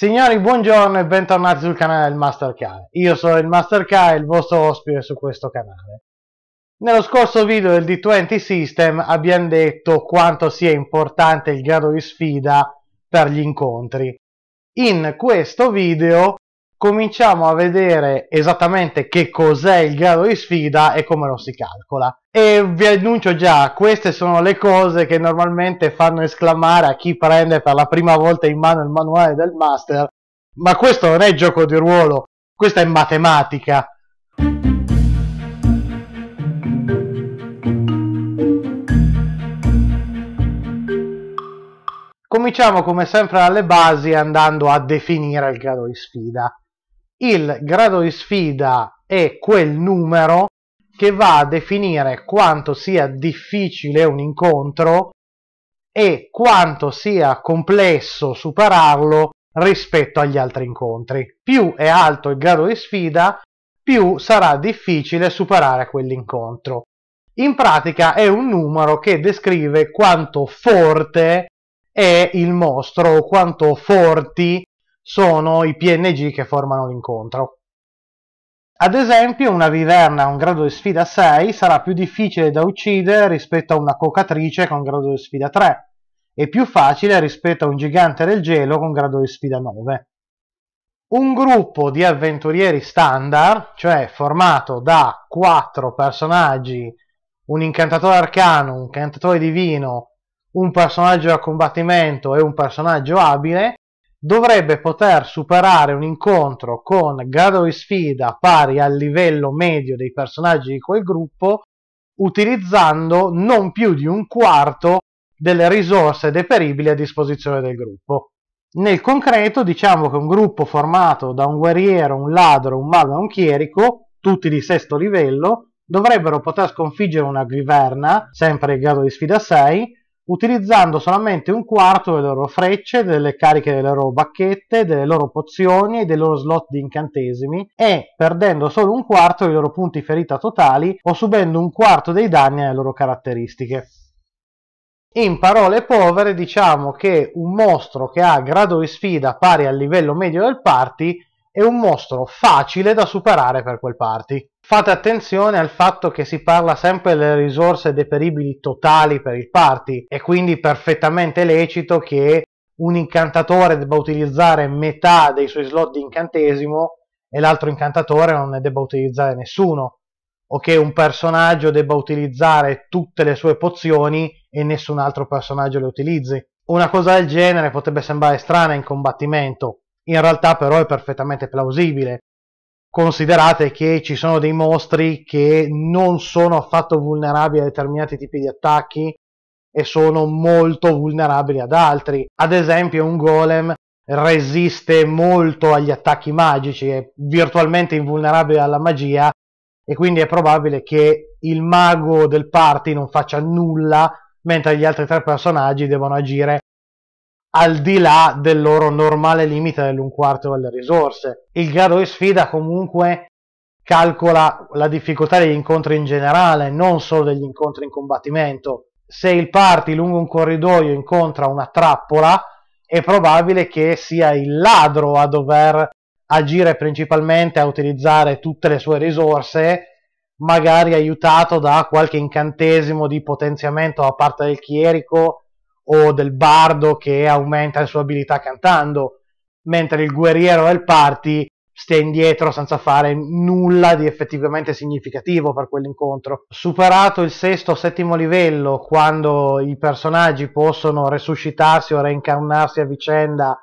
Signori, buongiorno e bentornati sul canale del Master Kai. Io sono il Master Kai, il vostro ospite su questo canale. Nello scorso video del D20 System abbiamo detto quanto sia importante il grado di sfida per gli incontri. In questo video cominciamo a vedere esattamente che cos'è il grado di sfida e come lo si calcola. E vi annuncio già, queste sono le cose che normalmente fanno esclamare a chi prende per la prima volta in mano il manuale del master, ma questo non è gioco di ruolo, questa è matematica. Cominciamo come sempre dalle basi andando a definire il grado di sfida il grado di sfida è quel numero che va a definire quanto sia difficile un incontro e quanto sia complesso superarlo rispetto agli altri incontri. Più è alto il grado di sfida, più sarà difficile superare quell'incontro. In pratica è un numero che descrive quanto forte è il mostro o quanto forti sono i PNG che formano l'incontro. Ad esempio, una viverna a un grado di sfida 6 sarà più difficile da uccidere rispetto a una cocatrice con grado di sfida 3 e più facile rispetto a un gigante del gelo con grado di sfida 9. Un gruppo di avventurieri standard, cioè formato da 4 personaggi, un incantatore arcano, un incantatore divino, un personaggio a combattimento e un personaggio abile, dovrebbe poter superare un incontro con grado di sfida pari al livello medio dei personaggi di quel gruppo utilizzando non più di un quarto delle risorse deperibili a disposizione del gruppo. Nel concreto diciamo che un gruppo formato da un guerriero, un ladro, un mago e un chierico, tutti di sesto livello, dovrebbero poter sconfiggere una griverna, sempre in grado di sfida 6, utilizzando solamente un quarto delle loro frecce, delle cariche delle loro bacchette, delle loro pozioni e dei loro slot di incantesimi e perdendo solo un quarto dei loro punti ferita totali o subendo un quarto dei danni alle loro caratteristiche. In parole povere diciamo che un mostro che ha grado di sfida pari al livello medio del party è un mostro facile da superare per quel party. Fate attenzione al fatto che si parla sempre delle risorse deperibili totali per il party, è quindi perfettamente lecito che un incantatore debba utilizzare metà dei suoi slot di incantesimo e l'altro incantatore non ne debba utilizzare nessuno, o che un personaggio debba utilizzare tutte le sue pozioni e nessun altro personaggio le utilizzi. Una cosa del genere potrebbe sembrare strana in combattimento, in realtà però è perfettamente plausibile. Considerate che ci sono dei mostri che non sono affatto vulnerabili a determinati tipi di attacchi e sono molto vulnerabili ad altri. Ad esempio un golem resiste molto agli attacchi magici, è virtualmente invulnerabile alla magia e quindi è probabile che il mago del party non faccia nulla mentre gli altri tre personaggi devono agire al di là del loro normale limite dell'un quarto delle risorse. Il grado di sfida comunque calcola la difficoltà degli incontri in generale, non solo degli incontri in combattimento. Se il party lungo un corridoio incontra una trappola, è probabile che sia il ladro a dover agire principalmente a utilizzare tutte le sue risorse, magari aiutato da qualche incantesimo di potenziamento da parte del chierico o del bardo che aumenta le sue abilità cantando, mentre il guerriero del party sta indietro senza fare nulla di effettivamente significativo per quell'incontro. Superato il sesto o settimo livello, quando i personaggi possono resuscitarsi o reincarnarsi a vicenda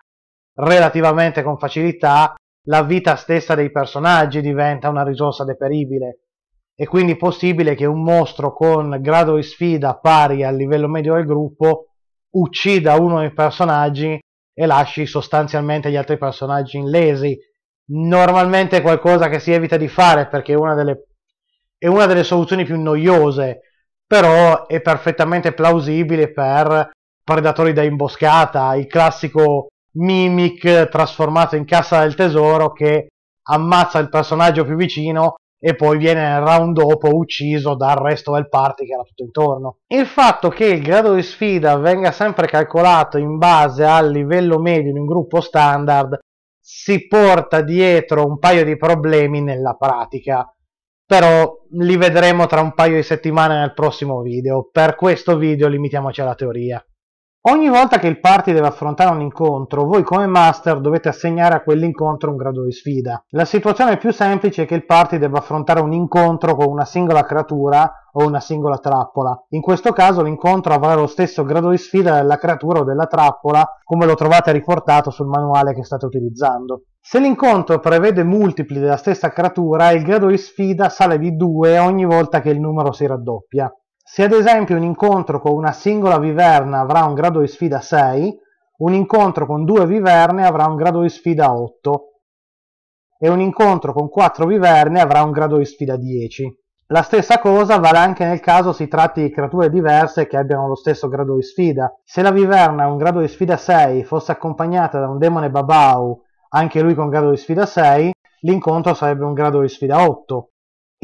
relativamente con facilità, la vita stessa dei personaggi diventa una risorsa deperibile. È quindi possibile che un mostro con grado di sfida pari al livello medio del gruppo uccida uno dei personaggi e lasci sostanzialmente gli altri personaggi illesi. Normalmente è qualcosa che si evita di fare perché è una delle, è una delle soluzioni più noiose, però è perfettamente plausibile per predatori da imboscata, il classico mimic trasformato in cassa del tesoro che ammazza il personaggio più vicino e poi viene nel round dopo ucciso dal resto del party che era tutto intorno. Il fatto che il grado di sfida venga sempre calcolato in base al livello medio di un gruppo standard si porta dietro un paio di problemi nella pratica, però li vedremo tra un paio di settimane nel prossimo video. Per questo video limitiamoci alla teoria. Ogni volta che il party deve affrontare un incontro, voi come master dovete assegnare a quell'incontro un grado di sfida. La situazione più semplice è che il party debba affrontare un incontro con una singola creatura o una singola trappola. In questo caso l'incontro avrà lo stesso grado di sfida della creatura o della trappola, come lo trovate riportato sul manuale che state utilizzando. Se l'incontro prevede multipli della stessa creatura, il grado di sfida sale di 2 ogni volta che il numero si raddoppia. Se ad esempio un incontro con una singola viverna avrà un grado di sfida 6, un incontro con due viverne avrà un grado di sfida 8 e un incontro con quattro viverne avrà un grado di sfida 10. La stessa cosa vale anche nel caso si tratti di creature diverse che abbiano lo stesso grado di sfida. Se la viverna a un grado di sfida 6 fosse accompagnata da un demone babau, anche lui con grado di sfida 6, l'incontro sarebbe un grado di sfida 8.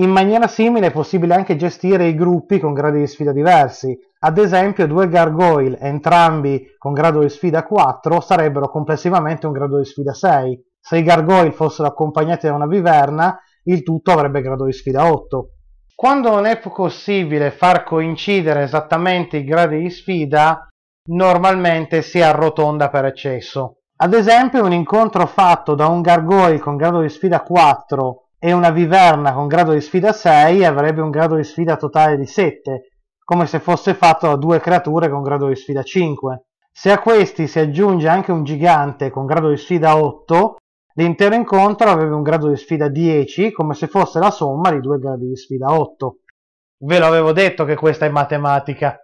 In maniera simile è possibile anche gestire i gruppi con gradi di sfida diversi. Ad esempio, due gargoyle, entrambi con grado di sfida 4, sarebbero complessivamente un grado di sfida 6. Se i gargoyle fossero accompagnati da una viverna, il tutto avrebbe grado di sfida 8. Quando non è possibile far coincidere esattamente i gradi di sfida, normalmente si arrotonda per eccesso. Ad esempio, un incontro fatto da un gargoyle con grado di sfida 4 e una viverna con grado di sfida 6 avrebbe un grado di sfida totale di 7, come se fosse fatto da due creature con grado di sfida 5. Se a questi si aggiunge anche un gigante con grado di sfida 8, l'intero incontro avrebbe un grado di sfida 10, come se fosse la somma di due gradi di sfida 8. Ve l'avevo detto che questa è matematica.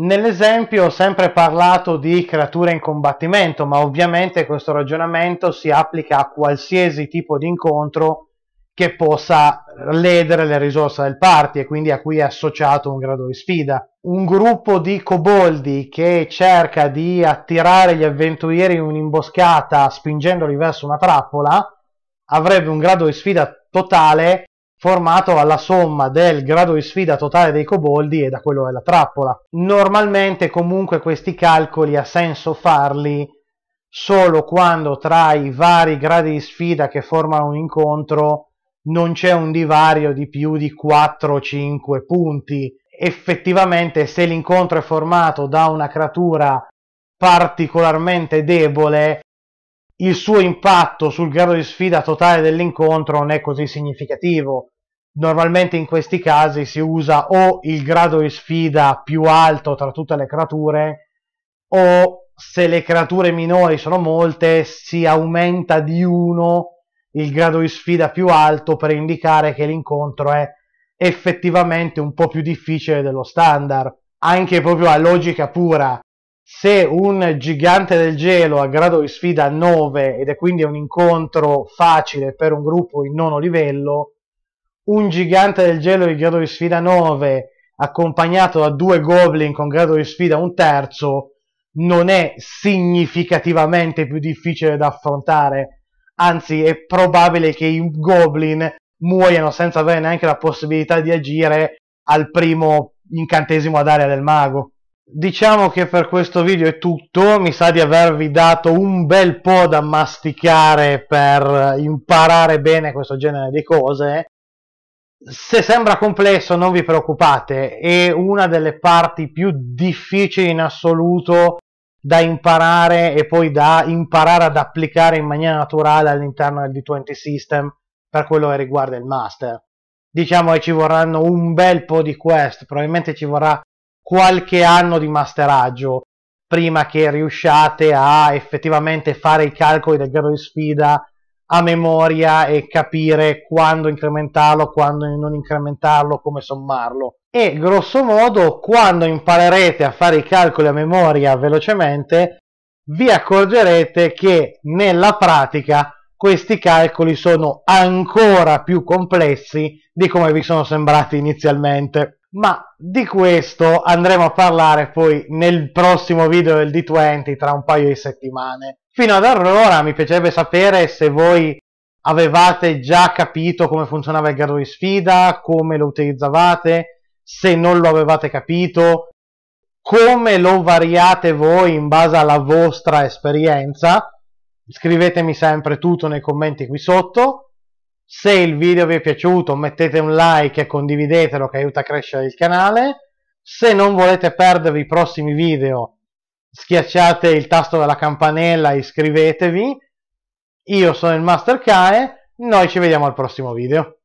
Nell'esempio ho sempre parlato di creature in combattimento, ma ovviamente questo ragionamento si applica a qualsiasi tipo di incontro che possa ledere le risorse del party e quindi a cui è associato un grado di sfida. Un gruppo di coboldi che cerca di attirare gli avventurieri in un'imboscata spingendoli verso una trappola avrebbe un grado di sfida totale formato alla somma del grado di sfida totale dei coboldi e da quello della trappola. Normalmente comunque questi calcoli ha senso farli solo quando tra i vari gradi di sfida che formano un incontro non c'è un divario di più di 4 5 punti. Effettivamente se l'incontro è formato da una creatura particolarmente debole il suo impatto sul grado di sfida totale dell'incontro non è così significativo. Normalmente in questi casi si usa o il grado di sfida più alto tra tutte le creature o se le creature minori sono molte si aumenta di uno il grado di sfida più alto per indicare che l'incontro è effettivamente un po' più difficile dello standard, anche proprio a logica pura se un gigante del gelo ha grado di sfida 9 ed è quindi un incontro facile per un gruppo in nono livello, un gigante del gelo di grado di sfida 9 accompagnato da due goblin con grado di sfida un terzo non è significativamente più difficile da affrontare, anzi è probabile che i goblin muoiano senza avere neanche la possibilità di agire al primo incantesimo ad area del mago. Diciamo che per questo video è tutto, mi sa di avervi dato un bel po' da masticare per imparare bene questo genere di cose. Se sembra complesso non vi preoccupate, è una delle parti più difficili in assoluto da imparare e poi da imparare ad applicare in maniera naturale all'interno del D20 System per quello che riguarda il master. Diciamo che ci vorranno un bel po' di quest, probabilmente ci vorrà qualche anno di masteraggio prima che riusciate a effettivamente fare i calcoli del grado di sfida a memoria e capire quando incrementarlo, quando non incrementarlo, come sommarlo. E grosso modo, quando imparerete a fare i calcoli a memoria velocemente, vi accorgerete che nella pratica questi calcoli sono ancora più complessi di come vi sono sembrati inizialmente ma di questo andremo a parlare poi nel prossimo video del D20 tra un paio di settimane. Fino ad allora mi piacerebbe sapere se voi avevate già capito come funzionava il grado di sfida, come lo utilizzavate, se non lo avevate capito, come lo variate voi in base alla vostra esperienza. Scrivetemi sempre tutto nei commenti qui sotto se il video vi è piaciuto mettete un like e condividetelo che aiuta a crescere il canale. Se non volete perdervi i prossimi video schiacciate il tasto della campanella e iscrivetevi. Io sono il Master Kae, noi ci vediamo al prossimo video.